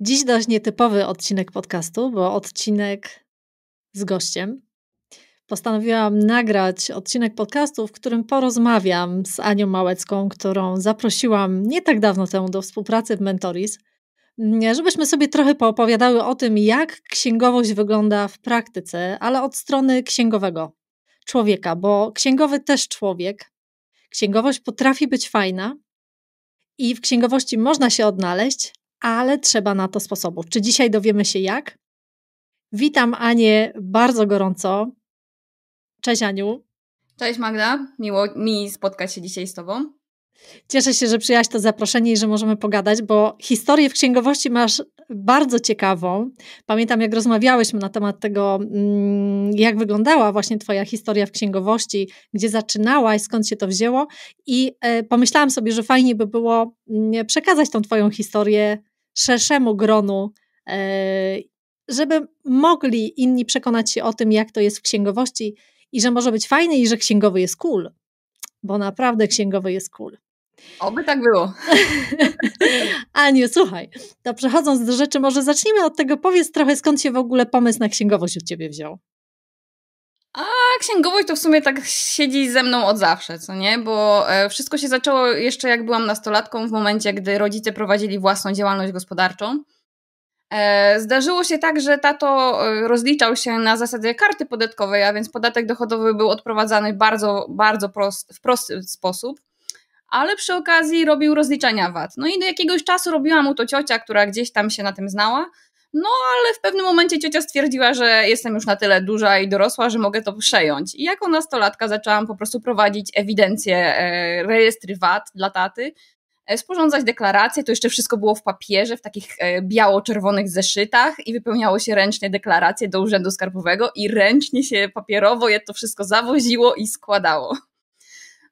Dziś dość nietypowy odcinek podcastu, bo odcinek z gościem. Postanowiłam nagrać odcinek podcastu, w którym porozmawiam z Anią Małecką, którą zaprosiłam nie tak dawno temu do współpracy w Mentoris, mm, żebyśmy sobie trochę poopowiadały o tym, jak księgowość wygląda w praktyce, ale od strony księgowego człowieka, bo księgowy też człowiek. Księgowość potrafi być fajna i w księgowości można się odnaleźć, ale trzeba na to sposobu. Czy dzisiaj dowiemy się jak? Witam Anię bardzo gorąco. Cześć Aniu. Cześć Magda, miło mi spotkać się dzisiaj z Tobą. Cieszę się, że przyjaźń to zaproszenie i że możemy pogadać, bo historię w księgowości masz bardzo ciekawą. Pamiętam, jak rozmawiałyśmy na temat tego, mm, jak wyglądała właśnie Twoja historia w księgowości, gdzie zaczynałaś, skąd się to wzięło, i e, pomyślałam sobie, że fajnie by było mm, przekazać tą Twoją historię szerszemu gronu e, żeby mogli inni przekonać się o tym, jak to jest w księgowości i że może być fajne i że księgowy jest cool, bo naprawdę księgowy jest cool. Oby tak było. Aniu, słuchaj, to przechodząc do rzeczy, może zacznijmy od tego, powiedz trochę, skąd się w ogóle pomysł na księgowość od Ciebie wziął. A księgowość to w sumie tak siedzi ze mną od zawsze, co nie? Bo e, wszystko się zaczęło jeszcze jak byłam nastolatką, w momencie, gdy rodzice prowadzili własną działalność gospodarczą. E, zdarzyło się tak, że tato e, rozliczał się na zasadzie karty podatkowej, a więc podatek dochodowy był odprowadzany bardzo, bardzo prost, w prosty sposób ale przy okazji robił rozliczenia VAT. No i do jakiegoś czasu robiła mu to ciocia, która gdzieś tam się na tym znała. No, ale w pewnym momencie ciocia stwierdziła, że jestem już na tyle duża i dorosła, że mogę to przejąć. I jako nastolatka zaczęłam po prostu prowadzić ewidencję, e, rejestry VAT dla taty, e, sporządzać deklaracje. To jeszcze wszystko było w papierze, w takich e, biało-czerwonych zeszytach i wypełniało się ręcznie deklaracje do Urzędu Skarbowego i ręcznie się papierowo je to wszystko zawoziło i składało.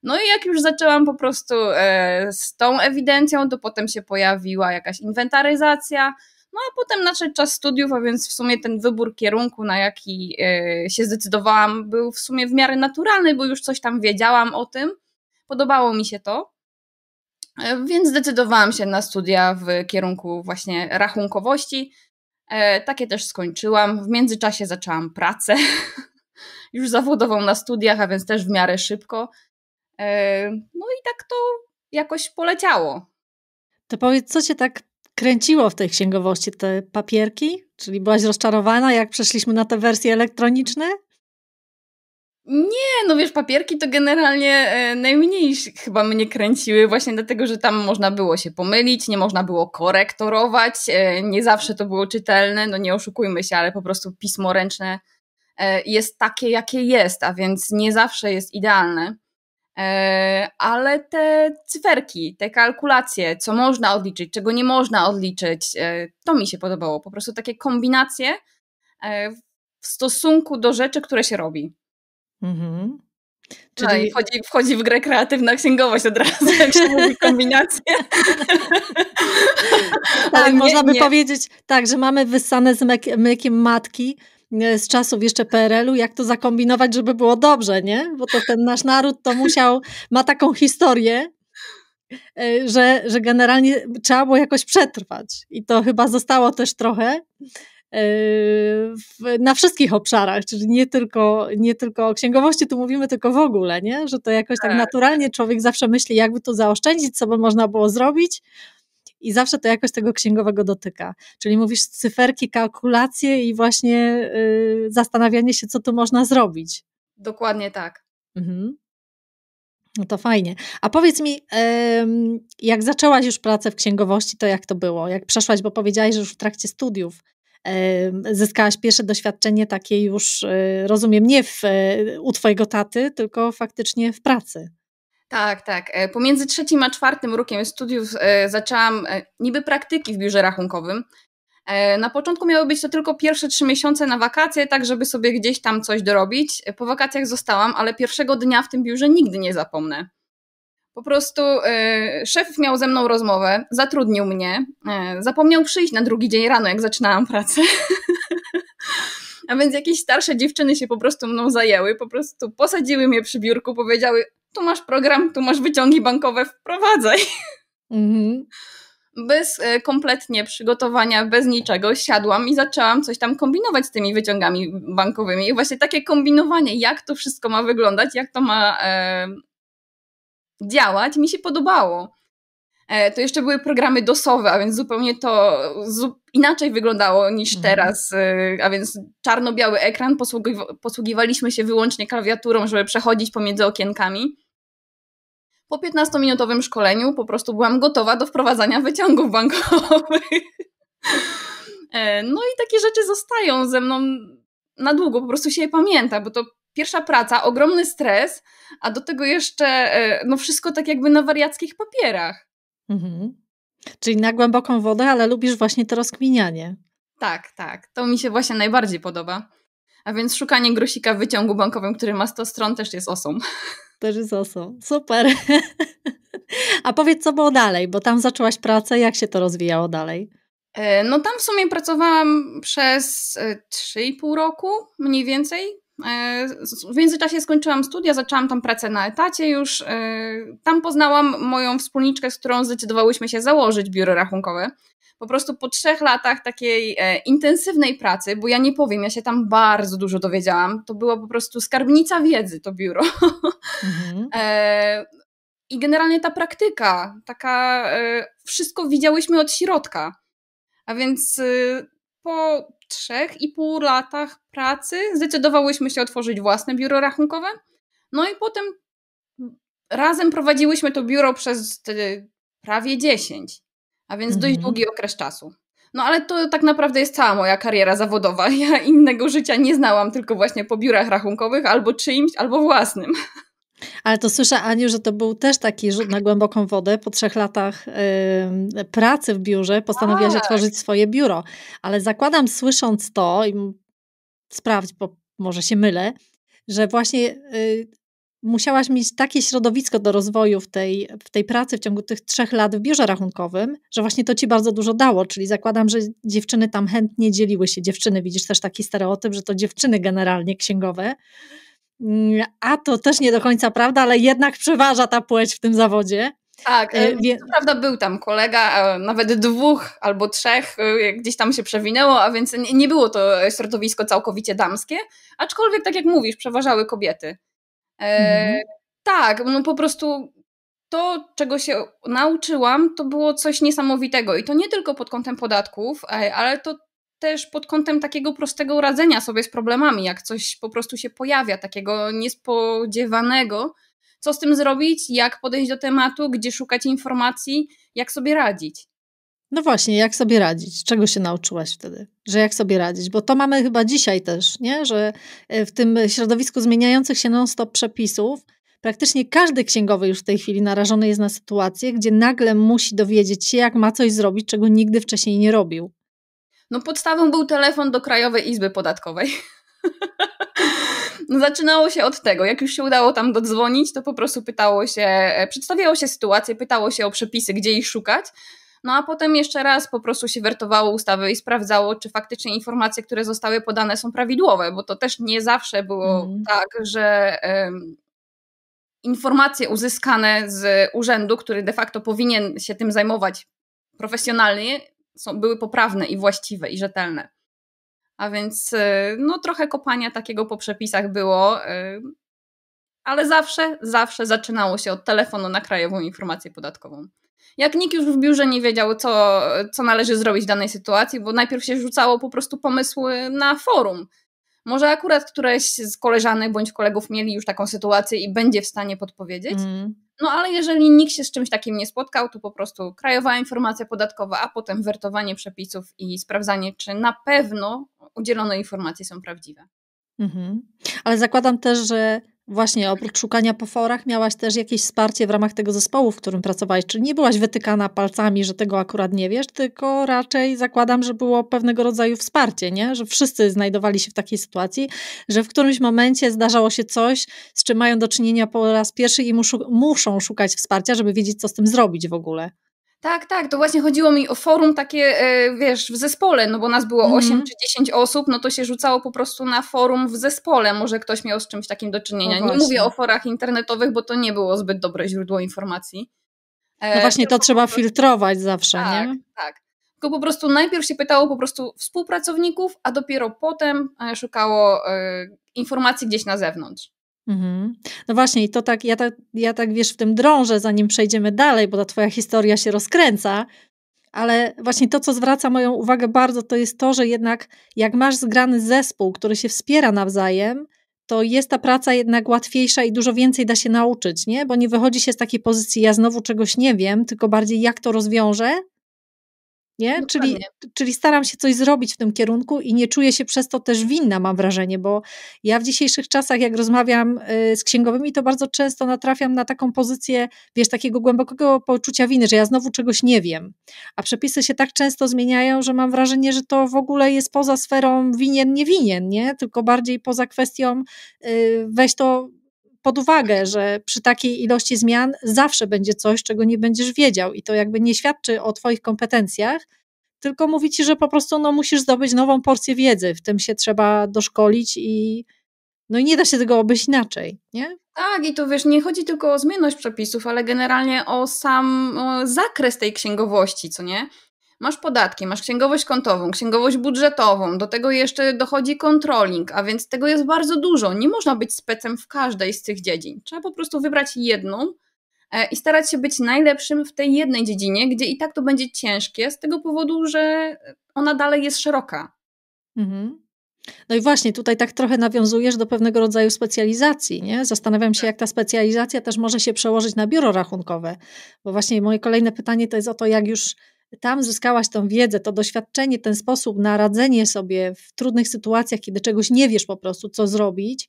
No i jak już zaczęłam po prostu e, z tą ewidencją, to potem się pojawiła jakaś inwentaryzacja, no a potem nadszedł czas studiów, a więc w sumie ten wybór kierunku, na jaki e, się zdecydowałam, był w sumie w miarę naturalny, bo już coś tam wiedziałam o tym. Podobało mi się to. E, więc zdecydowałam się na studia w kierunku właśnie rachunkowości. Takie też skończyłam. W międzyczasie zaczęłam pracę, już zawodową na studiach, a więc też w miarę szybko. E, no i tak to jakoś poleciało. To powiedz, co cię tak kręciło w tej księgowości? Te papierki? Czyli byłaś rozczarowana, jak przeszliśmy na te wersje elektroniczne? Nie, no wiesz, papierki to generalnie e, najmniej chyba mnie kręciły, właśnie dlatego, że tam można było się pomylić, nie można było korektorować, e, nie zawsze to było czytelne, no nie oszukujmy się, ale po prostu pismo ręczne jest takie, jakie jest, a więc nie zawsze jest idealne. E, ale te cyferki, te kalkulacje, co można odliczyć, czego nie można odliczyć, e, to mi się podobało. Po prostu takie kombinacje e, w stosunku do rzeczy, które się robi. Mhm. No Czyli... No wchodzi, wchodzi, w grę kreatywna księgowość od razu, jak się mówi kombinacje. tak, nie, można by nie. powiedzieć tak, że mamy wyssane z mykiem matki, E, z czasów jeszcze PRL-u, jak to zakombinować, żeby było dobrze, nie? Bo to ten nasz naród to musiał, ma taką historię, e, że, że generalnie trzeba było jakoś przetrwać. I to chyba zostało też trochę e, na wszystkich obszarach, czyli nie tylko, nie tylko o księgowości tu mówimy, tylko w ogóle, nie? że to jakoś tak, tak. naturalnie człowiek zawsze myśli, jakby to zaoszczędzić, co by można było zrobić, i zawsze to jakoś tego księgowego dotyka. Czyli mówisz cyferki, kalkulacje i właśnie yy, zastanawianie się, co tu można zrobić. Dokładnie tak. Mhm. No to fajnie. A powiedz mi, jak zaczęłaś już pracę w księgowości, to jak to było? Jak przeszłaś, bo powiedziałaś, że już w trakcie studiów zyskałaś pierwsze doświadczenie takie już, y, rozumiem, nie w, u twojego taty, tylko faktycznie w pracy. Tak, tak. E, pomiędzy trzecim a czwartym rokiem studiów e, zaczęłam e, niby praktyki w biurze rachunkowym. Na początku miały być to tylko pierwsze trzy miesiące na wakacje, tak żeby sobie gdzieś tam coś dorobić. Po wakacjach zostałam, ale pierwszego dnia w tym biurze nigdy nie zapomnę. Po prostu szef miał ze mną rozmowę, zatrudnił mnie, zapomniał przyjść na drugi dzień rano, jak zaczynałam pracę. A więc jakieś starsze dziewczyny się po prostu mną zajęły, po prostu posadziły mnie przy biurku, powiedziały: tu masz program, tu masz wyciągi bankowe, wprowadzaj. Mhm. Bez e, kompletnie przygotowania, bez niczego siadłam i zaczęłam coś tam kombinować z tymi wyciągami bankowymi. I właśnie takie kombinowanie, jak to wszystko ma wyglądać, jak to ma e, działać, mi się podobało. E, to jeszcze były programy dosowe, a więc zupełnie to zu inaczej wyglądało niż mhm. teraz. E, a więc czarno-biały ekran, posługi posługiwaliśmy się wyłącznie klawiaturą, żeby przechodzić pomiędzy okienkami po 15-minutowym szkoleniu po prostu byłam gotowa do wprowadzania wyciągów bankowych. E, no i takie rzeczy zostają ze mną na długo, po prostu się je pamięta, bo to pierwsza praca, ogromny stres, a do tego jeszcze e, no wszystko tak jakby na wariackich papierach. Mhm. Czyli na głęboką wodę, ale lubisz właśnie to rozkminianie. Tak, tak. To mi się właśnie najbardziej podoba. A więc szukanie grosika w wyciągu bankowym, który ma 100 stron, też jest osą. Też jest oso. Super. A powiedz, co było dalej, bo tam zaczęłaś pracę, jak się to rozwijało dalej? E, no tam w sumie pracowałam przez 3,5 e, roku mniej więcej. E, w międzyczasie skończyłam studia, zaczęłam tam pracę na etacie już. Tam poznałam moją wspólniczkę, z którą zdecydowałyśmy się założyć biuro rachunkowe po prostu po trzech latach takiej e, intensywnej pracy, bo ja nie powiem, ja się tam bardzo dużo dowiedziałam, to była po prostu skarbnica wiedzy to biuro. Mhm. E, I generalnie ta praktyka, taka, e, wszystko widziałyśmy od środka. A więc po trzech i pół latach pracy zdecydowałyśmy się otworzyć własne biuro rachunkowe. No i potem razem prowadziłyśmy to biuro przez prawie 10 a więc dość mhm. długi okres czasu. No ale to tak naprawdę jest cała moja kariera zawodowa. Ja innego życia nie znałam, tylko właśnie po biurach rachunkowych albo czyimś, albo własnym. Ale to słyszę, Aniu, że to był też taki rzut na głęboką wodę. Po trzech latach yy, pracy w biurze postanowiłaś tak. otworzyć swoje biuro. Ale zakładam, słysząc to, i sprawdź, bo może się mylę, że właśnie y, musiałaś mieć takie środowisko do rozwoju w tej, w tej pracy w ciągu tych trzech lat w biurze rachunkowym, że właśnie to ci bardzo dużo dało. Czyli zakładam, że dziewczyny tam chętnie dzieliły się. Dziewczyny, widzisz też taki stereotyp, że to dziewczyny generalnie księgowe. A to też nie do końca prawda, ale jednak przeważa ta płeć w tym zawodzie. Tak, to e, e, prawda był tam kolega, e, nawet dwóch albo trzech gdzieś tam się przewinęło, a więc nie było to środowisko całkowicie damskie, aczkolwiek tak jak mówisz, przeważały kobiety. E, mhm. Tak, no po prostu to, czego się nauczyłam, to było coś niesamowitego. I to nie tylko pod kątem podatków, e, ale to też pod kątem takiego prostego radzenia sobie z problemami, jak coś po prostu się pojawia, takiego niespodziewanego. Co z tym zrobić, jak podejść do tematu, gdzie szukać informacji, jak sobie radzić. No właśnie, jak sobie radzić? Czego się nauczyłaś wtedy? Że jak sobie radzić? Bo to mamy chyba dzisiaj też, nie? Że e, w tym środowisku zmieniających się non-stop przepisów, praktycznie każdy księgowy już w tej chwili narażony jest na sytuację, gdzie nagle musi dowiedzieć się, jak ma coś zrobić, czego nigdy wcześniej nie robił. No podstawą był telefon do Krajowej Izby Podatkowej. No, zaczynało się od tego, jak już się udało tam dodzwonić, to po prostu pytało się, e, przedstawiało się sytuację, pytało się o przepisy, gdzie ich szukać. No a potem jeszcze raz po prostu się wertowało ustawy i sprawdzało, czy faktycznie informacje, które zostały podane są prawidłowe, bo to też nie zawsze było mhm. tak, że um, informacje uzyskane z urzędu, który de facto powinien się tym zajmować profesjonalnie, są, były poprawne i właściwe i rzetelne. A więc e, no, trochę kopania takiego po przepisach było. E, ale zawsze, zawsze zaczynało się od telefonu na Krajową Informację Podatkową. Jak nikt już w biurze nie wiedział, co, co należy zrobić w danej sytuacji, bo najpierw się rzucało po prostu pomysły na forum. Może akurat któreś z koleżanek bądź kolegów mieli już taką sytuację i będzie w stanie podpowiedzieć. Mm. No ale jeżeli nikt się z czymś takim nie spotkał, to po prostu krajowa informacja podatkowa, a potem wertowanie przepisów i sprawdzanie, czy na pewno udzielone informacje są prawdziwe. Mhm. Ale zakładam też, że Właśnie, tak. oprócz szukania po forach, miałaś też jakieś wsparcie w ramach tego zespołu, w którym pracowałaś. Czyli nie byłaś wytykana palcami, że tego akurat nie wiesz, tylko raczej zakładam, że było pewnego rodzaju wsparcie, nie? że wszyscy znajdowali się w takiej sytuacji, że w którymś momencie zdarzało się coś, z czym mają do czynienia po raz pierwszy i muszą szukać wsparcia, żeby wiedzieć, co z tym zrobić w ogóle. Tak, tak, to właśnie chodziło mi o forum takie, e, wiesz, w zespole, no bo nas było mm. 8 czy 10 osób, no to się rzucało po prostu na forum w zespole, może ktoś miał z czymś takim do czynienia. No nie mówię o forach internetowych, bo to nie było zbyt dobre źródło informacji. No e, właśnie to trzeba filtrować zawsze, tak, nie? Tak, tylko po prostu najpierw się pytało po prostu współpracowników, a dopiero potem e, szukało informacji gdzieś na zewnątrz. Mhm. No właśnie, i to tak ja, tak, ja tak wiesz, w tym drążę, zanim przejdziemy dalej, bo ta Twoja historia się rozkręca, ale właśnie to, co zwraca moją uwagę bardzo, to jest to, że jednak jak masz zgrany zespół, który się wspiera nawzajem, to jest ta praca jednak łatwiejsza i dużo więcej da się nauczyć, nie? Bo nie wychodzi się z takiej pozycji, ja znowu czegoś nie wiem, tylko bardziej jak to rozwiążę nie? Czyli, czyli staram się coś zrobić w tym kierunku i nie czuję się przez to też winna, mam wrażenie, bo ja w dzisiejszych czasach, jak rozmawiam y, z księgowymi, to bardzo często natrafiam na taką pozycję, wiesz, takiego głębokiego poczucia winy, że ja znowu czegoś nie wiem. A przepisy się tak często zmieniają, że mam wrażenie, że to w ogóle jest poza sferą winien, nie winien, nie? Tylko bardziej poza kwestią y, weź to pod uwagę, że przy takiej ilości zmian zawsze będzie coś, czego nie będziesz wiedział i to jakby nie świadczy o twoich kompetencjach, tylko mówi ci, że po prostu no, musisz zdobyć nową porcję wiedzy, w tym się trzeba doszkolić i no i nie da się tego obejść inaczej, nie? Tak, i tu wiesz, nie chodzi tylko o zmienność przepisów, ale generalnie o sam o zakres tej księgowości, co nie? Masz podatki, masz księgowość kontową, księgowość budżetową, do tego jeszcze dochodzi controlling, a więc tego jest bardzo dużo. Nie można być specem w każdej z tych dziedzin. Trzeba po prostu wybrać jedną e, i starać się być najlepszym w tej jednej dziedzinie, gdzie i tak to będzie ciężkie, z tego powodu, że ona dalej jest szeroka. Mhm. No i właśnie tutaj tak trochę nawiązujesz do pewnego rodzaju specjalizacji, nie? Zastanawiam się, tak. jak ta specjalizacja też może się przełożyć na biuro rachunkowe, bo właśnie moje kolejne pytanie to jest o to, jak już tam zyskałaś tą wiedzę, to doświadczenie, ten sposób na radzenie sobie w trudnych sytuacjach, kiedy czegoś nie wiesz po prostu, co zrobić.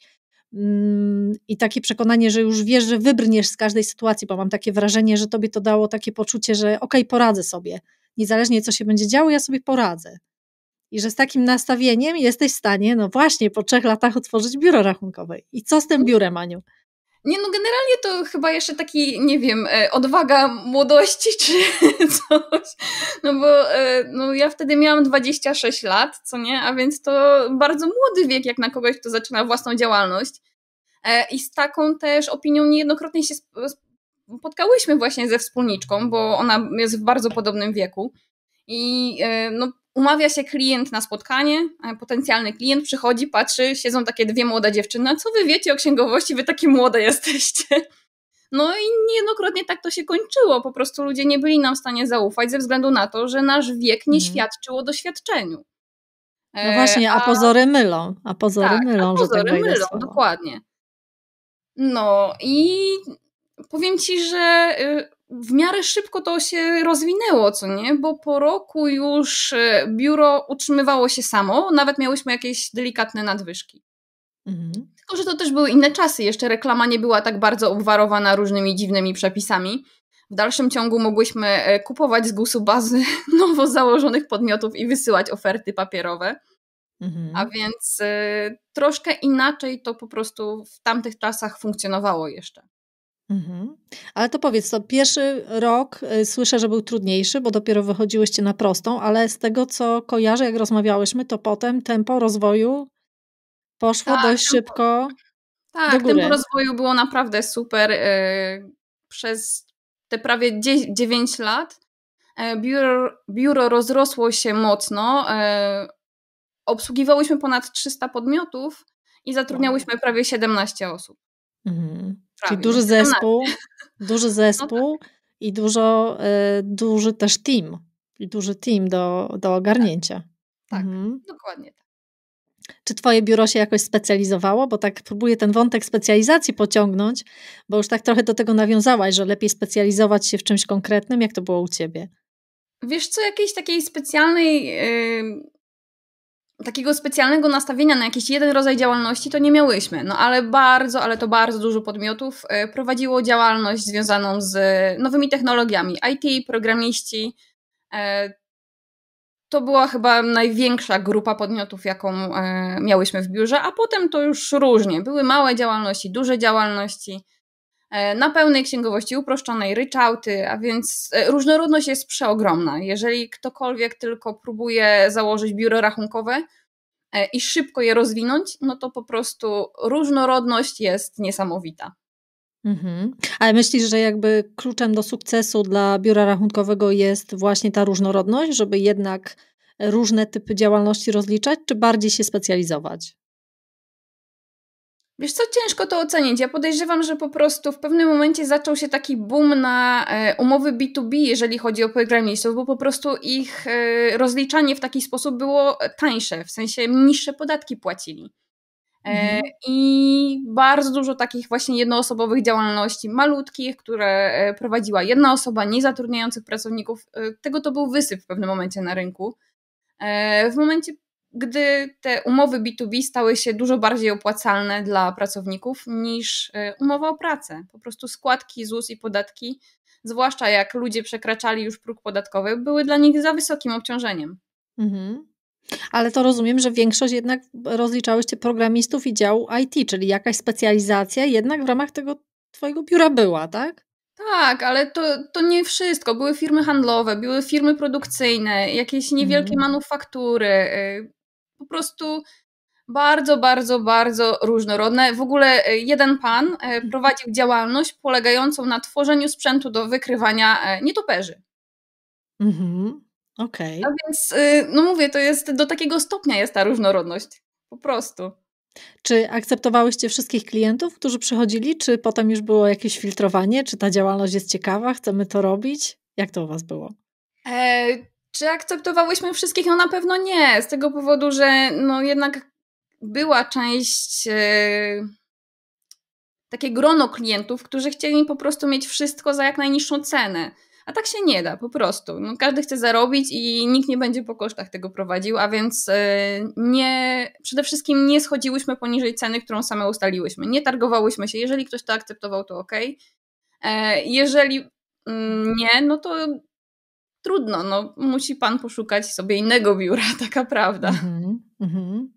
Mm, I takie przekonanie, że już wiesz, że wybrniesz z każdej sytuacji, bo mam takie wrażenie, że tobie to dało takie poczucie, że okej, okay, poradzę sobie. Niezależnie co się będzie działo, ja sobie poradzę. I że z takim nastawieniem jesteś w stanie, no właśnie, po trzech latach otworzyć biuro rachunkowe. I co z tym mhm. biurem, Aniu? Nie no, generalnie to chyba jeszcze taki, nie wiem, e, odwaga młodości czy coś. No bo e, no, ja wtedy miałam 26 lat, co nie? A więc to bardzo młody wiek, jak na kogoś, kto zaczyna własną działalność. E, I z taką też opinią niejednokrotnie się spotkałyśmy właśnie ze wspólniczką, bo ona jest w bardzo podobnym wieku. I no, Umawia się klient na spotkanie, potencjalny klient przychodzi, patrzy, siedzą takie dwie młode dziewczyny. Co wy wiecie o księgowości? Wy takie młode jesteście. No i niejednokrotnie tak to się kończyło. Po prostu ludzie nie byli nam w stanie zaufać ze względu na to, że nasz wiek nie mhm. świadczył o doświadczeniu. No właśnie, a, e, a pozory mylą. A pozory tak, mylą, a pozory że tak mylą, dokładnie. No i powiem ci, że y, w miarę szybko to się rozwinęło, co nie? Bo po roku już e, biuro utrzymywało się samo, nawet miałyśmy jakieś delikatne nadwyżki. Mhm. Tylko, że to też były inne czasy. Jeszcze reklama nie była tak bardzo obwarowana różnymi dziwnymi przepisami. W dalszym ciągu mogłyśmy e, kupować z gusu bazy nowo założonych podmiotów i wysyłać oferty papierowe. Mhm. A więc y, troszkę inaczej to po prostu w tamtych czasach funkcjonowało jeszcze. Mhm. Ale to powiedz, to pierwszy rok y, słyszę, że był trudniejszy, bo dopiero wychodziłyście na prostą, ale z tego co kojarzę, jak rozmawiałyśmy, to potem tempo rozwoju poszło tak, dość szybko. Tak, do góry. tempo rozwoju było naprawdę super. Y, przez te prawie 9 lat e, biuro, biuro rozrosło się mocno. E, obsługiwałyśmy ponad 300 podmiotów i zatrudniałyśmy prawie 17 osób. Mhm. Czyli duży zespół, duży no zespół no tak. i dużo, y, duży też team, i duży team do, do ogarnięcia. Tak. tak, mhm. dokładnie tak. Czy Twoje biuro się jakoś specjalizowało? Bo tak próbuję ten wątek specjalizacji pociągnąć, bo już tak trochę do tego nawiązałaś, że lepiej specjalizować się w czymś konkretnym. Jak to było u Ciebie? Wiesz co, jakiejś takiej specjalnej. Yy takiego specjalnego nastawienia na jakiś jeden rodzaj działalności to nie miałyśmy, no ale bardzo, ale to bardzo dużo podmiotów e, prowadziło działalność związaną z e, nowymi technologiami, IT, programiści. E, to była chyba największa grupa podmiotów, jaką miałyśmy w biurze, a potem to już różnie. Były małe działalności, duże działalności. E, na pełnej księgowości uproszczonej, ryczałty, a więc e, różnorodność jest przeogromna. Jeżeli ktokolwiek tylko próbuje założyć biuro rachunkowe e, i szybko je rozwinąć, no to po prostu różnorodność jest niesamowita. Mhm. Ale myślisz, że jakby kluczem do sukcesu dla biura rachunkowego jest właśnie ta różnorodność, żeby jednak różne typy działalności rozliczać, czy bardziej się specjalizować? Wiesz co, ciężko to ocenić. Ja podejrzewam, że po prostu w pewnym momencie zaczął się taki boom na e, umowy B2B, jeżeli chodzi o programistów, bo po prostu ich e, rozliczanie w taki sposób było tańsze, w sensie niższe podatki płacili. E, mhm. I bardzo dużo takich właśnie jednoosobowych działalności, malutkich, które prowadziła jedna osoba, niezatrudniających pracowników. Tego to był wysyp w pewnym momencie na rynku. W momencie gdy te umowy B2B stały się dużo bardziej opłacalne dla pracowników niż e, umowa o pracę. Po prostu składki, ZUS i podatki, zwłaszcza jak ludzie przekraczali już próg podatkowy, były dla nich za wysokim obciążeniem. Mhm. Ale to rozumiem, że większość jednak rozliczałyście programistów i działu IT, czyli jakaś specjalizacja jednak w ramach tego Twojego biura była, tak? Tak, ale to, to nie wszystko. Były firmy handlowe, były firmy produkcyjne, jakieś niewielkie mm. manufaktury, e, po prostu bardzo, bardzo, bardzo różnorodne. W ogóle e, jeden pan e, mhm. prowadził działalność polegającą na tworzeniu sprzętu do wykrywania e, nietoperzy. Mhm, okej. Okay. A więc, y, no mówię, to jest do takiego stopnia jest ta różnorodność. Po prostu. Czy akceptowałyście wszystkich klientów, którzy przychodzili? Czy potem już było jakieś filtrowanie? Czy ta działalność jest ciekawa? Chcemy to robić? Jak to u Was było? E czy akceptowałyśmy wszystkich? No na pewno nie, z tego powodu, że no jednak była część, e, takie grono klientów, którzy chcieli po prostu mieć wszystko za jak najniższą cenę. A tak się nie da, po prostu. No, każdy chce zarobić i nikt nie będzie po kosztach tego prowadził, a więc e, nie, przede wszystkim nie schodziłyśmy poniżej ceny, którą same ustaliłyśmy. Nie targowałyśmy się. Jeżeli ktoś to akceptował, to ok. E, jeżeli mm, nie, no to trudno, no, musi pan poszukać sobie innego biura, taka prawda. Mhm, mhm,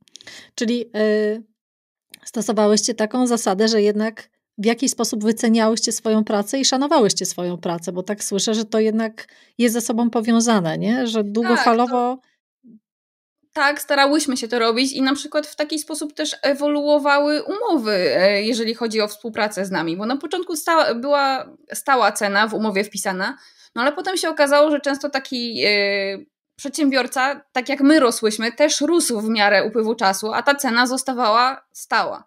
Czyli y, stosowałyście taką zasadę, że jednak w jaki sposób wyceniałyście swoją pracę i szanowałyście swoją pracę, bo tak słyszę, że to jednak jest ze sobą powiązane, nie? że długofalowo. Tak, to tak, starałyśmy się to robić i na przykład w taki sposób też ewoluowały umowy, e, jeżeli chodzi o współpracę z nami, bo na początku stała, była stała cena w umowie wpisana, no ale potem się okazało, że często taki yy, przedsiębiorca, tak jak my rosłyśmy, też rósł w miarę upływu czasu, a ta cena zostawała stała.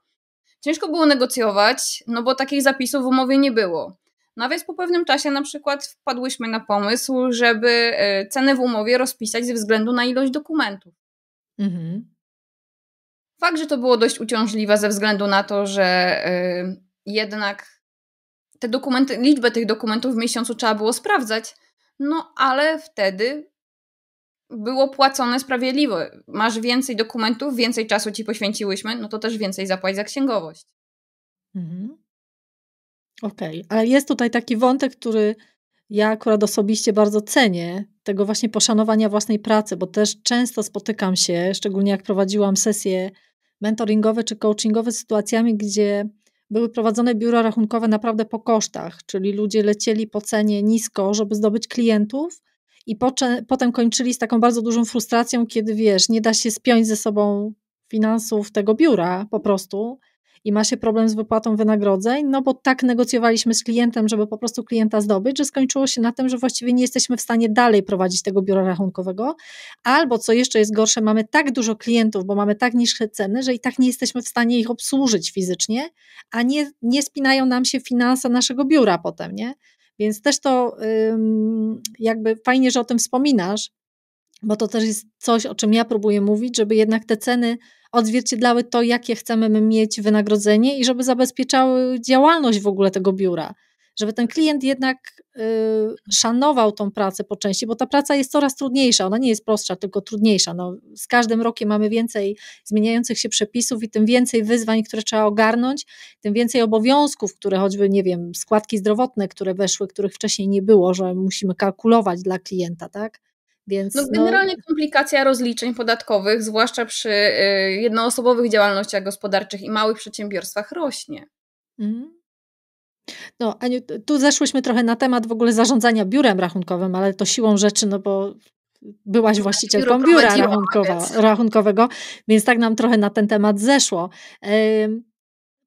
Ciężko było negocjować, no bo takich zapisów w umowie nie było. Nawet no po pewnym czasie na przykład wpadłyśmy na pomysł, żeby e, ceny w umowie rozpisać ze względu na ilość dokumentów. Mhm. Fakt, że to było dość uciążliwe ze względu na to, że e, jednak te dokumenty, liczbę tych dokumentów w miesiącu trzeba było sprawdzać, no ale wtedy było płacone sprawiedliwie Masz więcej dokumentów, więcej czasu ci poświęciłyśmy, no to też więcej zapłać za księgowość. Mhm. Okej, okay. ale jest tutaj taki wątek, który ja akurat osobiście bardzo cenię, tego właśnie poszanowania własnej pracy, bo też często spotykam się, szczególnie jak prowadziłam sesje mentoringowe czy coachingowe, z sytuacjami, gdzie były prowadzone biura rachunkowe naprawdę po kosztach, czyli ludzie lecieli po cenie nisko, żeby zdobyć klientów i potem kończyli z taką bardzo dużą frustracją, kiedy wiesz, nie da się spiąć ze sobą finansów tego biura po prostu i ma się problem z wypłatą wynagrodzeń, no bo tak negocjowaliśmy z klientem, żeby po prostu klienta zdobyć, że skończyło się na tym, że właściwie nie jesteśmy w stanie dalej prowadzić tego biura rachunkowego, albo co jeszcze jest gorsze, mamy tak dużo klientów, bo mamy tak niższe ceny, że i tak nie jesteśmy w stanie ich obsłużyć fizycznie, a nie, nie spinają nam się finanse naszego biura potem, nie? Więc też to jakby fajnie, że o tym wspominasz, bo to też jest coś, o czym ja próbuję mówić, żeby jednak te ceny odzwierciedlały to, jakie chcemy mieć wynagrodzenie i żeby zabezpieczały działalność w ogóle tego biura. Żeby ten klient jednak y, szanował tą pracę po części, bo ta praca jest coraz trudniejsza. Ona nie jest prostsza, tylko trudniejsza. No, z każdym rokiem mamy więcej zmieniających się przepisów i tym więcej wyzwań, które trzeba ogarnąć, tym więcej obowiązków, które choćby, nie wiem, składki zdrowotne, które weszły, których wcześniej nie było, że musimy kalkulować dla klienta, tak? Więc, no, no generalnie no... komplikacja rozliczeń podatkowych, zwłaszcza przy y, jednoosobowych działalnościach gospodarczych i małych przedsiębiorstwach, rośnie. Mhm. No, Aniu, tu zeszłyśmy trochę na temat w ogóle zarządzania biurem rachunkowym, ale to siłą rzeczy, no bo byłaś właścicielką biura rachunkowa, rachunkowego, więc tak nam trochę na ten temat zeszło. Yy,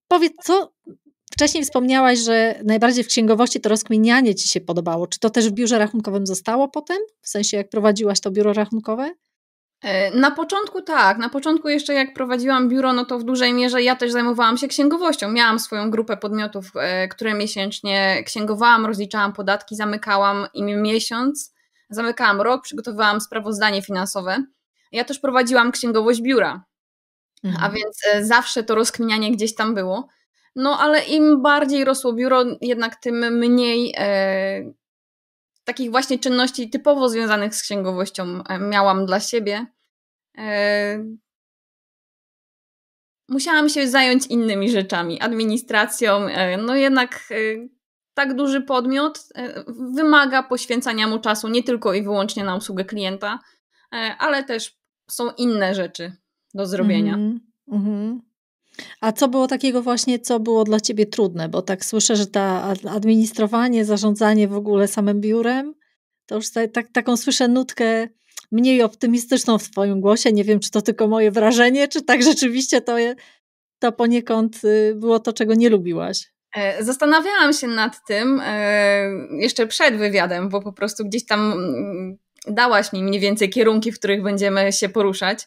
powiedz, co Wcześniej wspomniałaś, że najbardziej w księgowości to rozkminianie ci się podobało. Czy to też w biurze rachunkowym zostało potem? W sensie, jak prowadziłaś to biuro rachunkowe? E, na początku tak, na początku jeszcze jak prowadziłam biuro, no to w dużej mierze ja też zajmowałam się księgowością. Miałam swoją grupę podmiotów, e, które miesięcznie księgowałam, rozliczałam podatki, zamykałam im miesiąc, zamykałam rok, przygotowywałam sprawozdanie finansowe. Ja też prowadziłam księgowość biura, mhm. a więc e, zawsze to rozkminianie gdzieś tam było. No ale im bardziej rosło biuro, jednak tym mniej e, takich właśnie czynności typowo związanych z księgowością e, miałam dla siebie. E, musiałam się zająć innymi rzeczami, administracją. E, no jednak e, tak duży podmiot e, wymaga poświęcania mu czasu nie tylko i wyłącznie na obsługę klienta, ale też są inne rzeczy do zrobienia. Mm -hmm. A co było takiego właśnie, co było dla Ciebie trudne? Bo tak słyszę, że ta administrowanie, zarządzanie w ogóle samym biurem, to już tak, taką słyszę nutkę mniej optymistyczną w Twoim głosie. Nie wiem, czy to tylko moje wrażenie, czy tak rzeczywiście to, to poniekąd y, było to, czego nie lubiłaś. E, zastanawiałam się nad tym e, jeszcze przed wywiadem, bo po prostu gdzieś tam mm, dałaś mi mniej więcej kierunki, w których będziemy się poruszać.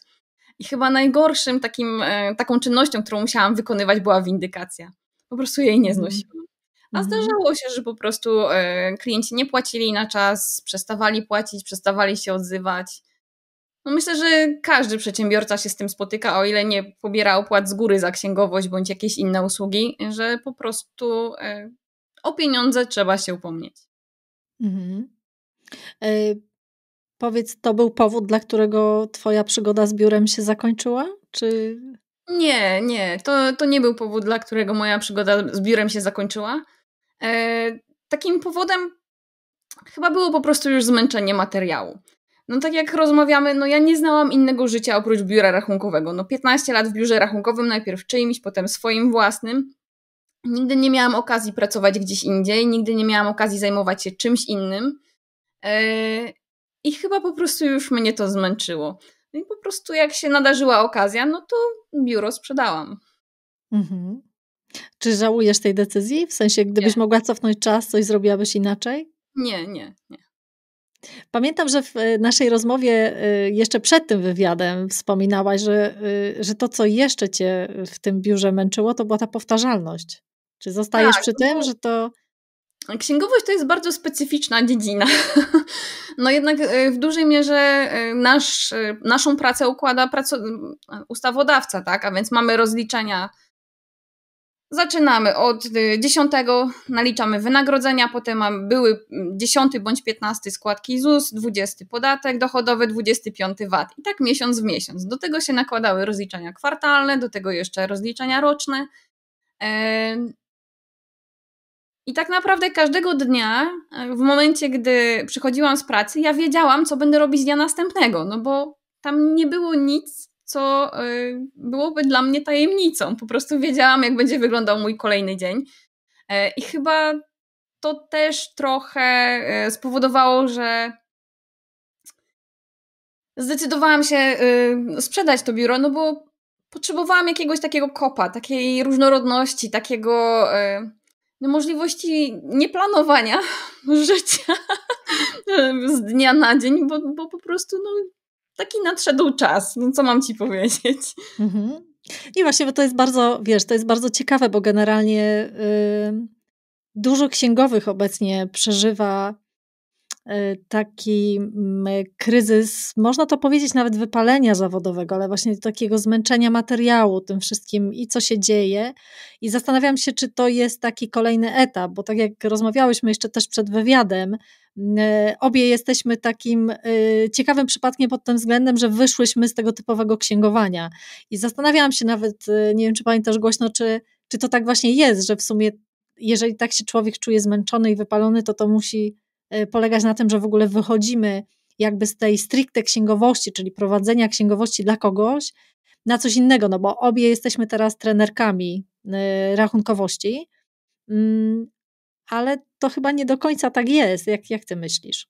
I chyba najgorszym takim, e, taką czynnością, którą musiałam wykonywać, była windykacja. Po prostu jej nie mhm. znosiłam. A mhm. zdarzało się, że po prostu e, klienci nie płacili na czas, przestawali płacić, przestawali się odzywać. No myślę, że każdy przedsiębiorca się z tym spotyka, o ile nie pobiera opłat z góry za księgowość bądź jakieś inne usługi, że po prostu e, o pieniądze trzeba się upomnieć. Mhm. Powiedz, to był powód, dla którego twoja przygoda z biurem się zakończyła? Czy... Nie, nie. To, to nie był powód, dla którego moja przygoda z biurem się zakończyła. E, takim powodem chyba było po prostu już zmęczenie materiału. No tak jak rozmawiamy, no ja nie znałam innego życia oprócz biura rachunkowego. No 15 lat w biurze rachunkowym, najpierw czyimś, potem swoim własnym. Nigdy nie miałam okazji pracować gdzieś indziej, nigdy nie miałam okazji zajmować się czymś innym. Yy, i chyba po prostu już mnie to zmęczyło. No i po prostu jak się nadarzyła okazja, no to biuro sprzedałam. Mhm. Czy żałujesz tej decyzji? W sensie, gdybyś nie. mogła cofnąć czas, coś zrobiłabyś inaczej? Nie, nie, nie. Pamiętam, że w e, naszej rozmowie e, jeszcze przed tym wywiadem wspominałaś, że, e, że to, co jeszcze cię w tym biurze męczyło, to była ta powtarzalność. Czy zostajesz tak, przy tym, że to no, księgowość to jest bardzo specyficzna dziedzina. No jednak e, w dużej mierze e, nasz, e, naszą pracę układa praco- ustawodawca, tak? A więc mamy rozliczenia. Zaczynamy od dziesiątego, naliczamy wynagrodzenia, potem były dziesiąty bądź piętnasty składki ZUS, dwudziesty podatek dochodowy, dwudziesty piąty VAT. I tak miesiąc w miesiąc. Do tego się nakładały rozliczenia kwartalne, do tego jeszcze rozliczenia roczne. I tak naprawdę każdego dnia, e, w momencie, gdy przychodziłam z pracy, ja wiedziałam, co będę robić dnia następnego, no bo tam nie było nic, co e, byłoby dla mnie tajemnicą. Po prostu wiedziałam, jak będzie wyglądał mój kolejny dzień. E, I chyba to też trochę spowodowało, że zdecydowałam się sprzedać to biuro, no bo potrzebowałam jakiegoś takiego kopa, takiej różnorodności, takiego no, możliwości nieplanowania życia z dnia na dzień, bo, bo po prostu no, taki nadszedł czas. No, co mam ci powiedzieć? Mhm. I właśnie, bo to jest bardzo, wiesz, to jest bardzo ciekawe, bo generalnie yy, dużo księgowych obecnie przeżywa E, taki mm, e, kryzys, można to powiedzieć nawet wypalenia zawodowego, ale właśnie takiego zmęczenia materiału tym wszystkim i co się dzieje. I zastanawiam się, czy to jest taki kolejny etap, bo tak jak rozmawiałyśmy jeszcze też przed wywiadem, mm, e, obie jesteśmy takim ciekawym przypadkiem pod tym względem, że wyszłyśmy z tego typowego księgowania. I zastanawiałam się nawet, nie wiem czy pani też głośno, czy, czy to tak właśnie jest, że w sumie jeżeli tak się człowiek czuje zmęczony i wypalony, to to musi Y, polegać na tym, że w ogóle wychodzimy jakby z tej stricte księgowości, czyli prowadzenia księgowości dla kogoś, na coś innego, no bo obie jesteśmy teraz trenerkami y, rachunkowości, mm, ale to chyba nie do końca tak jest. Jak, jak ty myślisz?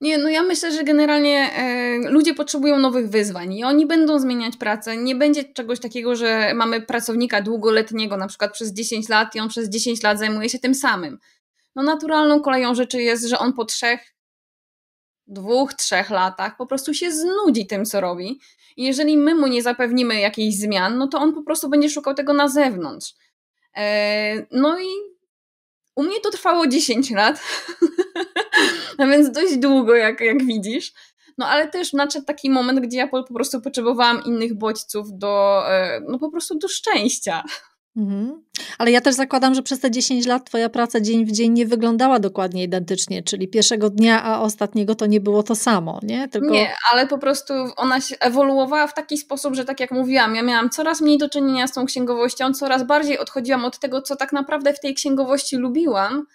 Nie, no ja myślę, że generalnie e, ludzie potrzebują nowych wyzwań i oni będą zmieniać pracę. Nie będzie czegoś takiego, że mamy pracownika długoletniego, na przykład przez 10 lat i on przez 10 lat zajmuje się tym samym no naturalną koleją rzeczy jest, że on po trzech, dwóch, trzech latach po prostu się znudzi tym, co robi. I jeżeli my mu nie zapewnimy jakichś zmian, no to on po prostu będzie szukał tego na zewnątrz. Eee, no i u mnie to trwało 10 lat, a więc dość długo, jak, jak widzisz. No ale też nadszedł taki moment, gdzie ja po, po prostu potrzebowałam innych bodźców do, e, no po prostu do szczęścia. Mhm. Ale ja też zakładam, że przez te 10 lat Twoja praca dzień w dzień nie wyglądała dokładnie identycznie, czyli pierwszego dnia, a ostatniego to nie było to samo, nie? Tylko... Nie, ale po prostu ona się ewoluowała w taki sposób, że tak jak mówiłam, ja miałam coraz mniej do czynienia z tą księgowością, coraz bardziej odchodziłam od tego, co tak naprawdę w tej księgowości lubiłam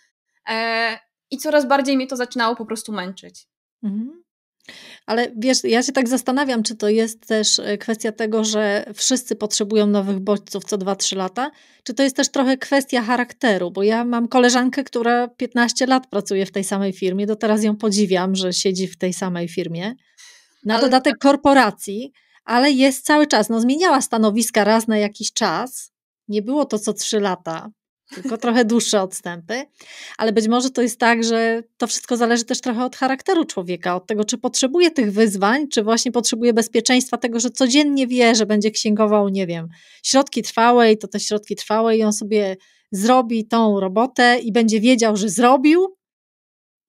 e, i coraz bardziej mnie to zaczynało po prostu męczyć. Mhm. Ale wiesz, ja się tak zastanawiam, czy to jest też e, kwestia tego, że wszyscy potrzebują nowych bodźców co 2-3 lata, czy to jest też trochę kwestia charakteru, bo ja mam koleżankę, która 15 lat pracuje w tej samej firmie, do teraz ją podziwiam, że siedzi w tej samej firmie. Na ale... dodatek tak. korporacji, ale jest cały czas, no zmieniała stanowiska raz na jakiś czas, nie było to co 3 lata, tylko trochę dłuższe odstępy, ale być może to jest tak, że to wszystko zależy też trochę od charakteru człowieka, od tego, czy potrzebuje tych wyzwań, czy właśnie potrzebuje bezpieczeństwa tego, że codziennie wie, że będzie księgował, nie wiem, środki trwałe i to te środki trwałe i on sobie zrobi tą robotę i będzie wiedział, że zrobił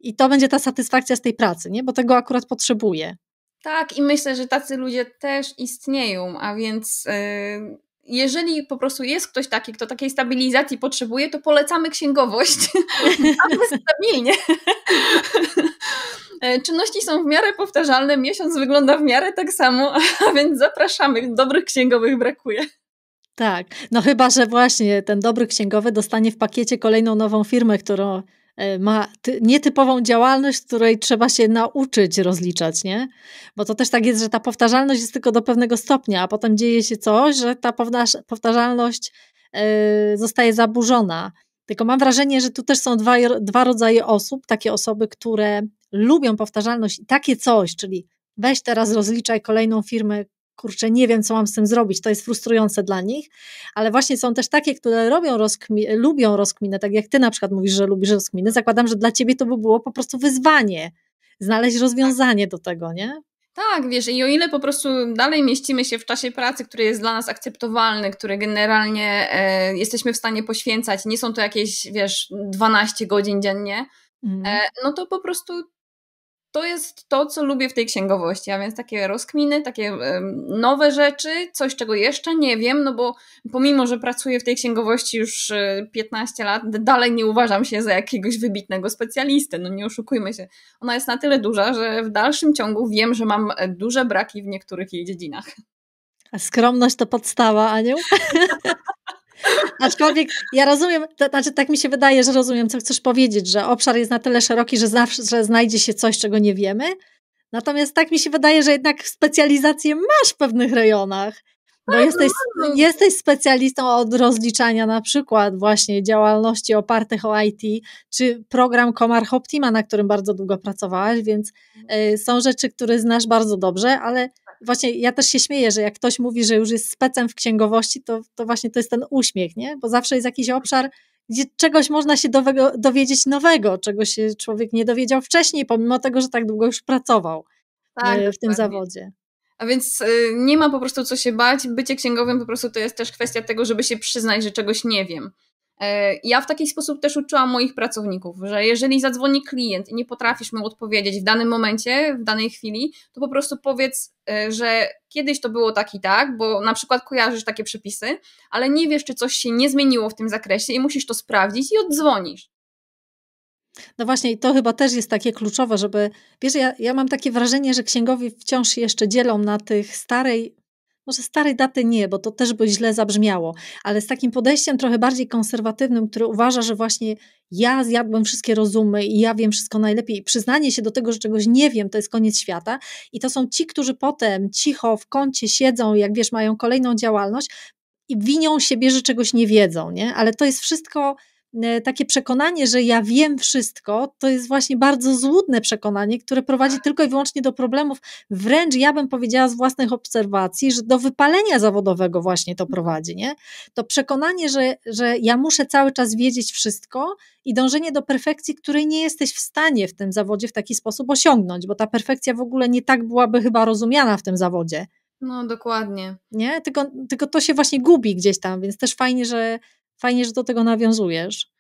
i to będzie ta satysfakcja z tej pracy, nie? Bo tego akurat potrzebuje. Tak, i myślę, że tacy ludzie też istnieją, a więc yy, jeżeli po prostu jest ktoś taki, kto takiej stabilizacji potrzebuje, to polecamy księgowość. stabilnie. E, czynności są w miarę powtarzalne, miesiąc wygląda w miarę tak samo, a więc zapraszamy, dobrych księgowych brakuje. Tak, no chyba, że właśnie ten dobry księgowy dostanie w pakiecie kolejną nową firmę, którą E, ma nietypową działalność, której trzeba się nauczyć rozliczać, nie? Bo to też tak jest, że ta powtarzalność jest tylko do pewnego stopnia, a potem dzieje się coś, że ta powtarzalność e, zostaje zaburzona. Tylko mam wrażenie, że tu też są dwa, dwa rodzaje osób, takie osoby, które lubią powtarzalność i takie coś, czyli weź teraz rozliczaj kolejną firmę, kurczę, nie wiem, co mam z tym zrobić, to jest frustrujące dla nich, ale właśnie są też takie, które robią rozkmi lubią rozkminę, tak jak ty na przykład mówisz, że lubisz rozkminę, zakładam, że dla ciebie to by było po prostu wyzwanie, znaleźć rozwiązanie do tego, nie? Tak, wiesz, i o ile po prostu dalej mieścimy się w czasie pracy, który jest dla nas akceptowalny, który generalnie e, jesteśmy w stanie poświęcać, nie są to jakieś, wiesz, 12 godzin dziennie, mm. e, no to po prostu to jest to, co lubię w tej księgowości, a więc takie rozkminy, takie nowe rzeczy, coś, czego jeszcze nie wiem, no bo pomimo, że pracuję w tej księgowości już 15 e, lat, dalej nie uważam się za jakiegoś wybitnego specjalistę, no nie oszukujmy się. Ona jest na tyle duża, że w dalszym ciągu wiem, że mam e, duże braki w niektórych jej dziedzinach. A skromność to podstawa, Aniu? Aczkolwiek ja rozumiem, to, znaczy tak mi się wydaje, że rozumiem, co chcesz powiedzieć, że obszar jest na tyle szeroki, że zawsze że znajdzie się coś, czego nie wiemy. Natomiast tak mi się wydaje, że jednak specjalizację masz w pewnych rejonach. Bo tak, jesteś, no. jesteś specjalistą od rozliczania na przykład właśnie działalności opartych o IT, czy program Komar Optima, na którym bardzo długo pracowałaś, więc e, są rzeczy, które znasz bardzo dobrze, ale właśnie ja też się śmieję, że jak ktoś mówi, że już jest specem w księgowości, to, to właśnie to jest ten uśmiech, nie? Bo zawsze jest jakiś obszar, gdzie czegoś można się dowego, dowiedzieć nowego, czego się człowiek nie dowiedział wcześniej, pomimo tego, że tak długo już pracował tak, e, w tym zawodzie. A więc e, nie ma po prostu co się bać. Bycie księgowym po prostu to jest też kwestia tego, żeby się przyznać, że czegoś nie wiem. E, ja w taki sposób też uczyłam moich pracowników, że jeżeli zadzwoni klient i nie potrafisz mu odpowiedzieć w danym momencie, w danej chwili, to po prostu powiedz, e, że kiedyś to było tak i tak, bo na przykład kojarzysz takie przepisy, ale nie wiesz, czy coś się nie zmieniło w tym zakresie i musisz to sprawdzić i oddzwonisz. No właśnie, i to chyba też jest takie kluczowe, żeby. Wiesz, ja, ja mam takie wrażenie, że księgowi wciąż jeszcze dzielą na tych starej może starej daty nie, bo to też by źle zabrzmiało, ale z takim podejściem trochę bardziej konserwatywnym, który uważa, że właśnie ja zjadłem wszystkie rozumy i ja wiem wszystko najlepiej i przyznanie się do tego, że czegoś nie wiem, to jest koniec świata i to są ci, którzy potem cicho w kącie siedzą, jak wiesz, mają kolejną działalność i winią siebie, że czegoś nie wiedzą, nie? Ale to jest wszystko E, takie przekonanie, że ja wiem wszystko, to jest właśnie bardzo złudne przekonanie, które prowadzi tak. tylko i wyłącznie do problemów. Wręcz ja bym powiedziała z własnych obserwacji, że do wypalenia zawodowego właśnie to mhm. prowadzi. Nie? To przekonanie, że, że ja muszę cały czas wiedzieć wszystko i dążenie do perfekcji, której nie jesteś w stanie w tym zawodzie w taki sposób osiągnąć, bo ta perfekcja w ogóle nie tak byłaby chyba rozumiana w tym zawodzie. No, dokładnie. Nie? Tylko, tylko to się właśnie gubi gdzieś tam, więc też fajnie, że, Fajnie, że do tego nawiązujesz.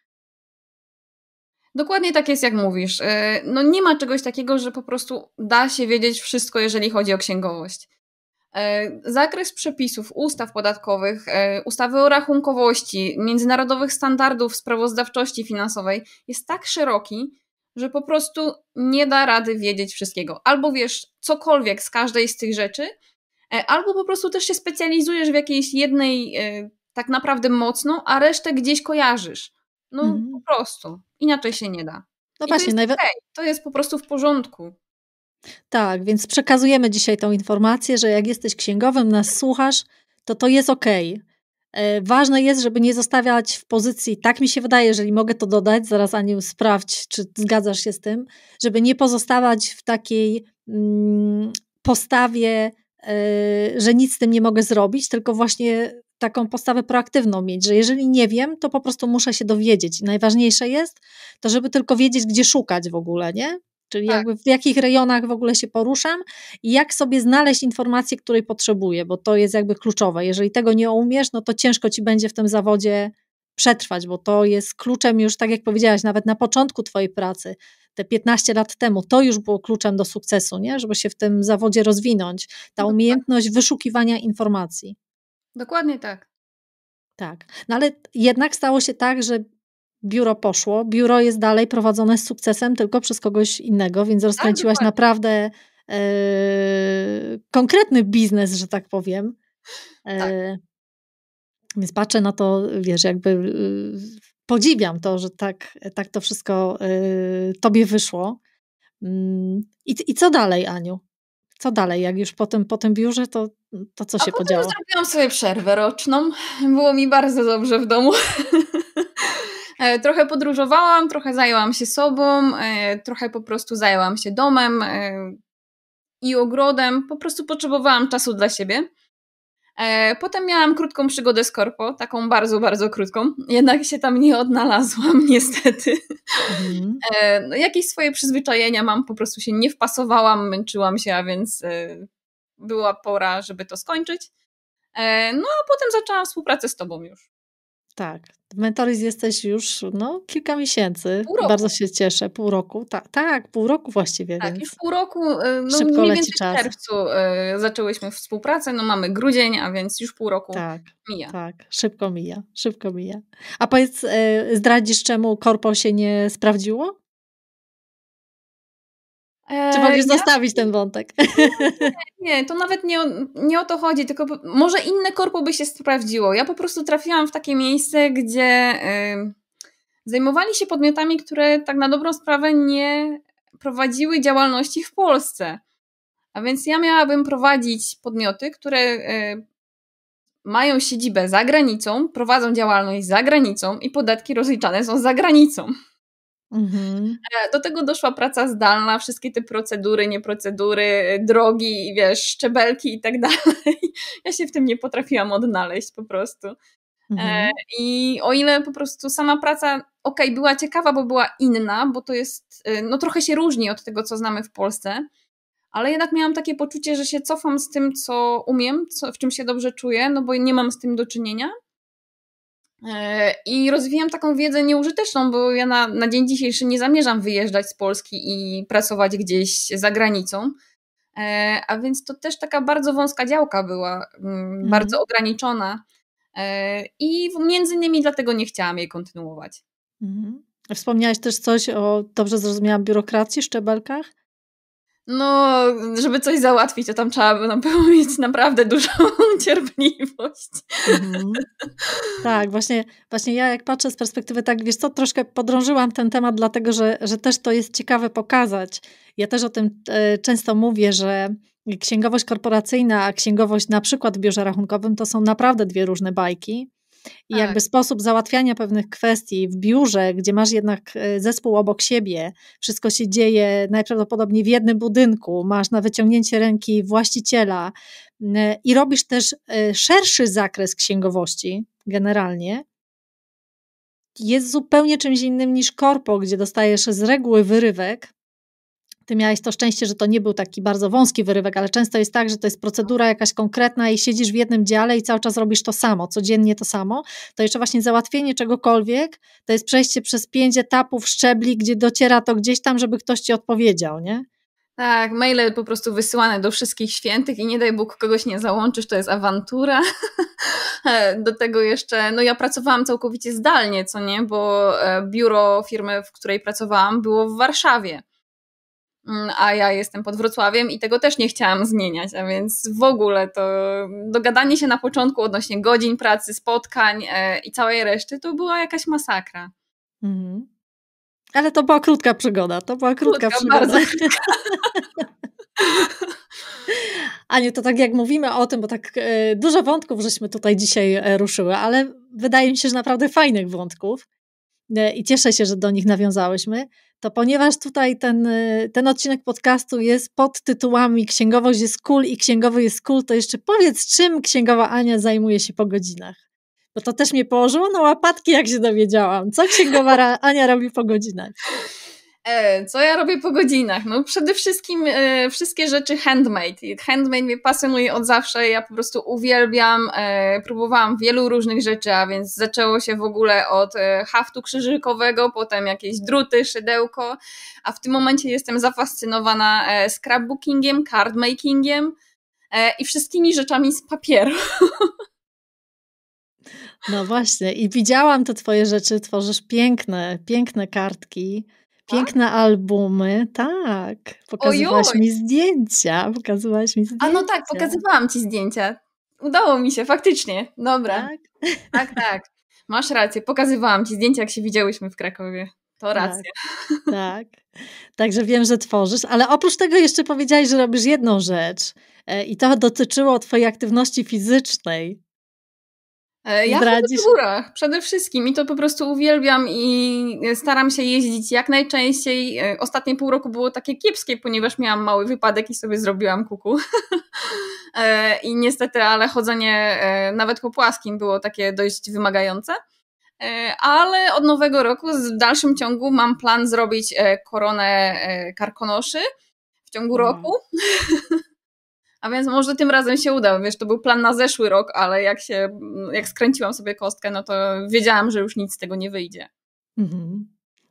Dokładnie tak jest, jak mówisz. E, no nie ma czegoś takiego, że po prostu da się wiedzieć wszystko, jeżeli chodzi o księgowość. E, zakres przepisów, ustaw podatkowych, e, ustawy o rachunkowości, międzynarodowych standardów sprawozdawczości finansowej jest tak szeroki, że po prostu nie da rady wiedzieć wszystkiego. Albo wiesz cokolwiek z każdej z tych rzeczy, albo po prostu też się specjalizujesz w jakiejś jednej tak naprawdę mocno, a resztę gdzieś kojarzysz. No mhm. po prostu. Inaczej się nie da. No I właśnie, to jest, okay, to jest po prostu w porządku. Tak, więc przekazujemy dzisiaj tą informację, że jak jesteś księgowym, nas słuchasz, to to jest ok. E, ważne jest, żeby nie zostawiać w pozycji, tak mi się wydaje, jeżeli mogę to dodać, zaraz Aniu sprawdź, czy zgadzasz się z tym, żeby nie pozostawać w takiej mm, postawie, y, że nic z tym nie mogę zrobić, tylko właśnie taką postawę proaktywną mieć, że jeżeli nie wiem, to po prostu muszę się dowiedzieć. Najważniejsze jest to, żeby tylko wiedzieć, gdzie szukać w ogóle, nie? Czyli tak. jakby w jakich rejonach w ogóle się poruszam i jak sobie znaleźć informację, której potrzebuję, bo to jest jakby kluczowe. Jeżeli tego nie umiesz, no to ciężko ci będzie w tym zawodzie przetrwać, bo to jest kluczem już, tak jak powiedziałaś, nawet na początku twojej pracy, te 15 lat temu, to już było kluczem do sukcesu, nie? żeby się w tym zawodzie rozwinąć. Ta no tak, tak. umiejętność wyszukiwania informacji. Dokładnie tak. Tak. No ale jednak stało się tak, że biuro poszło. Biuro jest dalej prowadzone z sukcesem, tylko przez kogoś innego, więc tak, rozkręciłaś tak, naprawdę e, konkretny biznes, że tak powiem. E, tak. Więc patrzę na to, wiesz, jakby e, podziwiam to, że tak, tak to wszystko e, tobie wyszło. Mm, I, I co dalej, Aniu? Co dalej, jak już po tym, po tym biurze, to to co A się podziało? Zrobiłam sobie przerwę roczną. Było mi bardzo dobrze w domu. E, trochę podróżowałam, trochę zajęłam się sobą, e, trochę po prostu zajęłam się domem e, i ogrodem. Po prostu potrzebowałam czasu dla siebie. Potem miałam krótką przygodę z korpo, taką bardzo, bardzo krótką. Jednak się tam nie odnalazłam, niestety. Mm. jakieś swoje przyzwyczajenia mam, po prostu się nie wpasowałam, męczyłam się, a więc była pora, żeby to skończyć. E, no a potem zaczęłam współpracę z tobą już. Tak, Mentoriz Mentoris jesteś już no, kilka miesięcy. Pół roku. Bardzo się cieszę. Pół roku. Ta, tak, pół roku właściwie. Tak, więc. już pół roku. E, no, Szybko mniej więcej czas. w czerwcu y, zaczęłyśmy współpracę. No mamy grudzień, a więc już pół roku tak, mija. Tak, szybko mija. Szybko mija. A powiedz, zdradzisz czemu korpo się nie sprawdziło? Czy mogłeś e, zostawić ten wątek? Nie, nie, to nawet nie o, nie o to chodzi, tylko może inne korpo by się sprawdziło. Ja po prostu trafiłam w takie miejsce, gdzie y, zajmowali się podmiotami, które tak na dobrą sprawę nie prowadziły działalności w Polsce. A więc ja miałabym prowadzić podmioty, które y, mają siedzibę za granicą, prowadzą działalność za granicą i podatki rozliczane są za granicą. Mhm. E, do tego doszła praca zdalna, wszystkie te procedury, nieprocedury, e, drogi, wiesz, szczebelki i tak dalej. Ja się w tym nie potrafiłam odnaleźć po prostu. E, mhm. I o ile po prostu sama praca, okej, okay, była ciekawa, bo była inna, bo to jest, no trochę się różni od tego, co znamy w Polsce, ale jednak miałam takie poczucie, że się cofam z tym, co umiem, co, w czym się dobrze czuję, no bo nie mam z tym do czynienia. E, I rozwijam taką wiedzę nieużyteczną, bo ja na, na dzień dzisiejszy nie zamierzam wyjeżdżać z Polski i pracować gdzieś za granicą. E, a więc to też taka bardzo wąska działka była, mm, mhm. bardzo ograniczona. E, I między innymi dlatego nie chciałam jej kontynuować. Mhm. Wspomniałaś też coś o, dobrze zrozumiałam, biurokracji, szczebelkach? No, żeby coś załatwić, to tam trzeba by było mieć naprawdę dużą cierpliwość. Mhm. Tak, właśnie, właśnie ja jak patrzę z perspektywy, tak wiesz co, troszkę podrążyłam ten temat, dlatego że, że też to jest ciekawe pokazać. Ja też o tym e, często mówię, że księgowość korporacyjna, a księgowość na przykład w biurze rachunkowym to są naprawdę dwie różne bajki. I tak. jakby sposób załatwiania pewnych kwestii w biurze, gdzie masz jednak e, zespół obok siebie, wszystko się dzieje najprawdopodobniej w jednym budynku, masz na wyciągnięcie ręki właściciela e, i robisz też e, szerszy zakres księgowości generalnie, jest zupełnie czymś innym niż korpo, gdzie dostajesz z reguły wyrywek ty miałeś to szczęście, że to nie był taki bardzo wąski wyrywek, ale często jest tak, że to jest procedura jakaś konkretna i siedzisz w jednym dziale i cały czas robisz to samo, codziennie to samo. To jeszcze właśnie załatwienie czegokolwiek, to jest przejście przez pięć etapów szczebli, gdzie dociera to gdzieś tam, żeby ktoś ci odpowiedział, nie? Tak, maile po prostu wysyłane do wszystkich świętych i nie daj Bóg kogoś nie załączysz, to jest awantura. do tego jeszcze, no ja pracowałam całkowicie zdalnie, co nie, bo e, biuro firmy, w której pracowałam, było w Warszawie. Mm, a ja jestem pod Wrocławiem i tego też nie chciałam zmieniać, a więc w ogóle to dogadanie się na początku odnośnie godzin pracy, spotkań e, i całej reszty to była jakaś masakra. Mhm. Ale to była krótka przygoda, to była krótka, krótka przygoda. Aniu, to tak jak mówimy o tym, bo tak e, dużo wątków żeśmy tutaj dzisiaj e, ruszyły, ale wydaje mi się, że naprawdę fajnych wątków. E, i cieszę się, że do nich nawiązałyśmy, to ponieważ tutaj ten, e, ten odcinek podcastu jest pod tytułami Księgowość jest cool i księgowy jest cool, to jeszcze powiedz, czym księgowa Ania zajmuje się po godzinach. Bo to też mnie położyło na łapatki, jak się dowiedziałam. Co księgowa Ania robi po godzinach? E, co ja robię po godzinach? No przede wszystkim e, wszystkie rzeczy handmade. Handmade mnie pasjonuje od zawsze, ja po prostu uwielbiam, e, próbowałam wielu różnych rzeczy, a więc zaczęło się w ogóle od haftu krzyżykowego, potem jakieś druty, szydełko, a w tym momencie jestem zafascynowana scrapbookingiem, cardmakingiem i wszystkimi rzeczami z papieru. No właśnie, i widziałam te Twoje rzeczy, tworzysz piękne, piękne kartki. Tak? Piękne tak? albumy, tak. Pokazywałaś Ojoj. mi zdjęcia, pokazywałaś mi zdjęcia. A no tak, pokazywałam ci zdjęcia. Udało mi się, faktycznie. Dobra. Tak, tak. tak. Masz rację, pokazywałam ci zdjęcia, jak się widziałyśmy w Krakowie. To tak, racja. Tak, tak. Także wiem, że tworzysz, ale oprócz tego jeszcze powiedziałaś, że robisz jedną rzecz e, i to dotyczyło twojej aktywności fizycznej. E, ja Zdradzisz. w górach przede wszystkim i to po prostu uwielbiam i e, staram się jeździć jak najczęściej. E, ostatnie pół roku było takie kiepskie, ponieważ miałam mały wypadek i sobie zrobiłam kuku. I niestety, ale chodzenie nawet po płaskim było takie dość wymagające. Ale od nowego roku w dalszym ciągu mam plan zrobić koronę karkonoszy w ciągu roku. A więc może tym razem się uda. Wiesz, to był plan na zeszły rok, ale jak się, jak skręciłam sobie kostkę, no to wiedziałam, że już nic z tego nie wyjdzie. Mhm.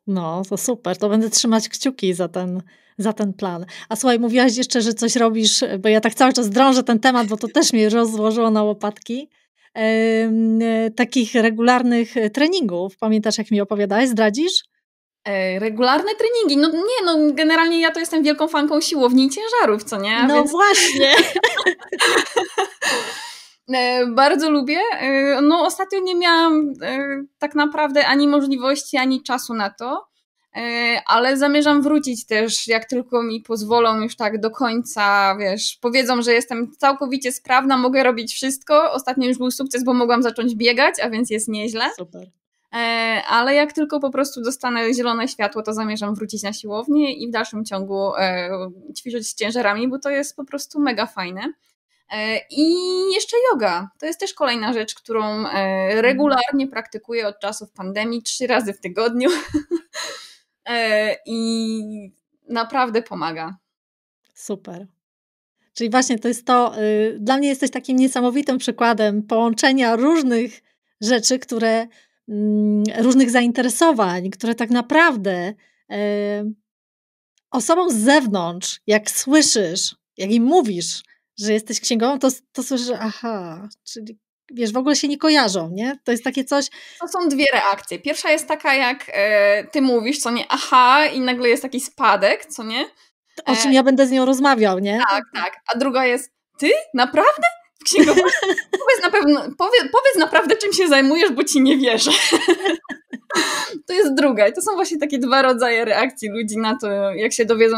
No, to super. To będę trzymać kciuki za ten, za ten plan. A słuchaj, mówiłaś jeszcze, że coś robisz, bo ja tak cały czas drążę ten temat, bo to też mnie rozłożyło na łopatki. Yy, takich regularnych treningów. Pamiętasz, jak mi opowiadałeś? Zdradzisz? E, regularne treningi. No nie, no generalnie ja to jestem wielką fanką siłowni i ciężarów, co nie? No Więc... właśnie. E, bardzo lubię. E, no, ostatnio nie miałam tak naprawdę ani możliwości, ani czasu na to, ale zamierzam wrócić też, jak tylko mi pozwolą już tak do końca, wiesz, powiedzą, że jestem całkowicie sprawna, mogę robić wszystko. Ostatnio już był sukces, bo mogłam zacząć biegać, a więc jest nieźle. Super. E, ale jak tylko po prostu dostanę zielone światło, to zamierzam wrócić na siłownię i w dalszym ciągu e, ćwiczyć z ciężarami, bo to jest po prostu mega fajne. E, I jeszcze yoga. To jest też kolejna rzecz, którą regularnie praktykuję od czasów pandemii, trzy razy w tygodniu. I naprawdę pomaga. Super. Czyli właśnie to jest to, y, dla mnie jesteś takim niesamowitym przykładem połączenia różnych rzeczy, które Mm, różnych zainteresowań, które tak naprawdę e, osobom z zewnątrz, jak słyszysz, jak im mówisz, że jesteś księgową, to, to słyszysz, aha, czyli wiesz, w ogóle się nie kojarzą, nie? To jest takie coś... To są dwie reakcje. Pierwsza jest taka, jak e, ty mówisz, co nie, aha, i nagle jest taki spadek, co nie? E, o czym e, ja będę z nią rozmawiał, nie? Tak, tak. A druga jest, ty? Naprawdę? w powiedz, na pewno, powie, powiedz naprawdę, czym się zajmujesz, bo ci nie wierzę. to jest druga. I to są właśnie takie dwa rodzaje reakcji ludzi na to, jak się dowiedzą,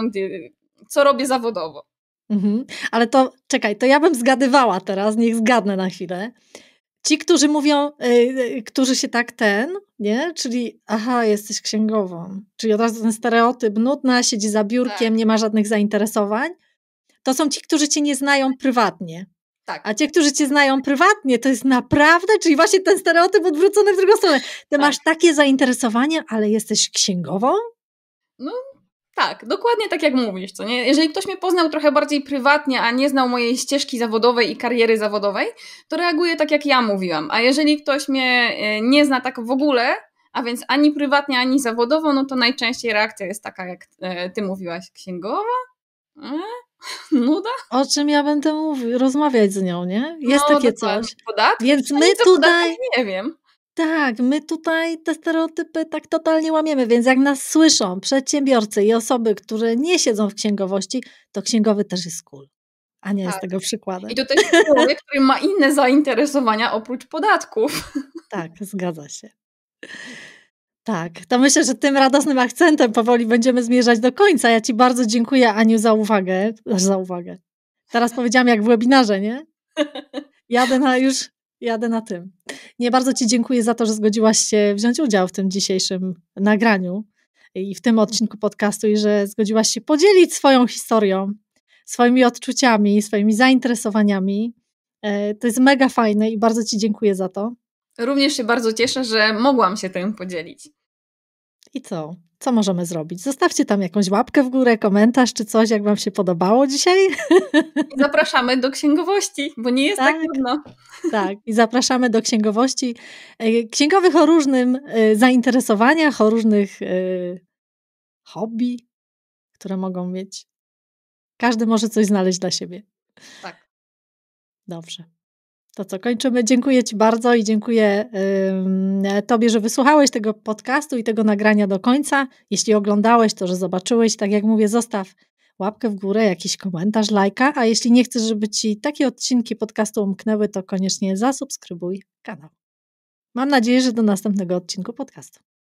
co robię zawodowo. Mhm. Ale to czekaj, to ja bym zgadywała teraz, niech zgadnę na chwilę. Ci, którzy mówią, yy, którzy się tak ten, nie? Czyli aha, jesteś księgową. Czyli od razu ten stereotyp, nudna, siedzi za biurkiem, tak. nie ma żadnych zainteresowań. To są ci, którzy cię nie znają prywatnie. Tak. A ci, którzy cię znają prywatnie, to jest naprawdę, czyli właśnie ten stereotyp odwrócony w drugą stronę. Ty tak. masz takie zainteresowanie, ale jesteś księgową? No tak, dokładnie tak jak mówisz, co nie? Jeżeli ktoś mnie poznał trochę bardziej prywatnie, a nie znał mojej ścieżki zawodowej i kariery zawodowej, to reaguje tak jak ja mówiłam. A jeżeli ktoś mnie e, nie zna tak w ogóle, a więc ani prywatnie, ani zawodowo, no to najczęściej reakcja jest taka, jak e, ty mówiłaś, księgowa? E? nuda? O czym ja będę mówił, rozmawiać z nią, nie? Jest no, takie coś. Podatki? Więc no my tutaj... Nie wiem. Tak, my tutaj te stereotypy tak totalnie łamiemy, więc jak nas słyszą przedsiębiorcy i osoby, które nie siedzą w księgowości, to księgowy też jest cool. A nie tak. jest tego przykładem. I to też jest człowiek, który ma inne zainteresowania oprócz podatków. Tak, zgadza się. Tak, to myślę, że tym radosnym akcentem powoli będziemy zmierzać do końca. Ja Ci bardzo dziękuję, Aniu, za uwagę. Za uwagę. Teraz powiedziałam jak w webinarze, nie? Jadę na już, jadę na tym. Nie bardzo Ci dziękuję za to, że zgodziłaś się wziąć udział w tym dzisiejszym nagraniu i w tym odcinku podcastu i że zgodziłaś się podzielić swoją historią, swoimi odczuciami, swoimi zainteresowaniami. E, to jest mega fajne i bardzo Ci dziękuję za to. Również się bardzo cieszę, że mogłam się tym podzielić. I co? Co możemy zrobić? Zostawcie tam jakąś łapkę w górę, komentarz czy coś, jak Wam się podobało dzisiaj. I zapraszamy do księgowości, bo nie jest tak, tak trudno. Tak, i zapraszamy do księgowości e, księgowych o różnym e, zainteresowaniach, o różnych e, hobby, które mogą mieć. Każdy może coś znaleźć dla siebie. Tak. Dobrze. To co, kończymy. Dziękuję Ci bardzo i dziękuję Tobie, że wysłuchałeś tego podcastu i tego nagrania do końca. Jeśli oglądałeś to, że zobaczyłeś, tak jak mówię, zostaw łapkę w górę, jakiś komentarz, lajka, a jeśli nie chcesz, żeby Ci takie odcinki podcastu umknęły, to koniecznie zasubskrybuj kanał. Mam nadzieję, że do następnego odcinku podcastu.